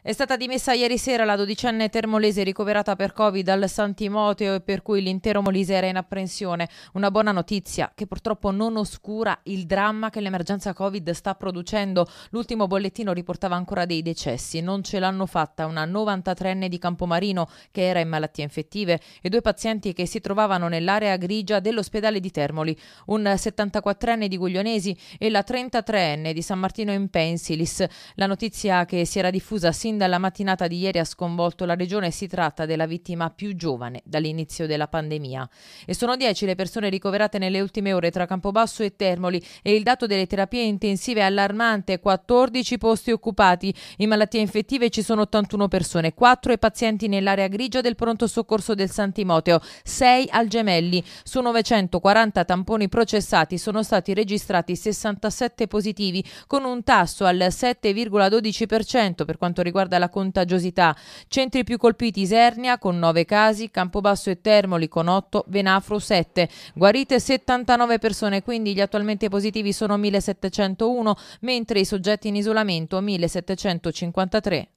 È stata dimessa ieri sera la dodicenne termolese ricoverata per Covid al San Timoteo e per cui l'intero Molise era in apprensione. Una buona notizia che purtroppo non oscura il dramma che l'emergenza Covid sta producendo. L'ultimo bollettino riportava ancora dei decessi. Non ce l'hanno fatta una 93enne di Campomarino che era in malattie infettive e due pazienti che si trovavano nell'area grigia dell'ospedale di Termoli. Un 74enne di Guglionesi e la 33enne di San Martino in Pensilis. La notizia che si era diffusa sin sin dalla mattinata di ieri ha sconvolto la regione. e Si tratta della vittima più giovane dall'inizio della pandemia. E sono 10 le persone ricoverate nelle ultime ore tra Campobasso e Termoli e il dato delle terapie intensive è allarmante, 14 posti occupati. In malattie infettive ci sono 81 persone, 4 i pazienti nell'area grigia del pronto soccorso del Santimoteo, 6 al Gemelli. Su 940 tamponi processati sono stati registrati 67 positivi con un tasso al 7,12% per quanto riguarda riguarda la contagiosità. Centri più colpiti Isernia con 9 casi, Campobasso e Termoli con 8, Venafro 7. Guarite 79 persone, quindi gli attualmente positivi sono 1701, mentre i soggetti in isolamento 1753.